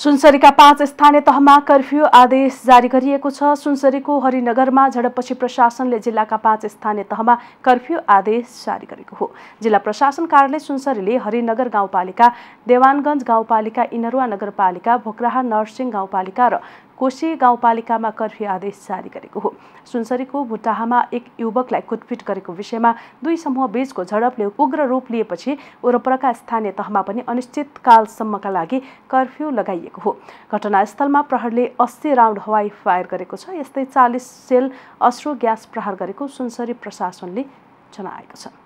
सुनसरीका पाँच स्थानीय तहमा कर्फ्यू आदेश जारी गरिएको छ सुनसरीको हरिनगरमा झडपपछि प्रशासनले जिल्लाका पाँच स्थानीय तहमा कर्फ्यू आदेश जारी गरेको हो जिल्ला प्रशासन कार्यालय सुनसरीले हरिनगर गाउँपालिका देवानगञ्ज गाउँपालिका इनरुवा नगरपालिका भोकराहा नर्सिङ गाउँपालिका र कोशी गाउँपालिकामा कर्फ्यू आदेश जारी गरेको हो सुनसरीको भुटाहामा एक युवकलाई कुटपिट गरेको विषयमा दुई समूह बीचको झडपले उग्र रूप लिएपछि वरपरका स्थानीय तहमा पनि अनिश्चितकालसम्मका लागि कर्फ्यू लगाइएको हो घटनास्थलमा प्रहरले अस्सी राउन्ड हवाई फायर गरेको छ यस्तै चालिस सेल अश्रु ग्यास प्रहार गरेको सुनसरी प्रशासनले जनाएको छ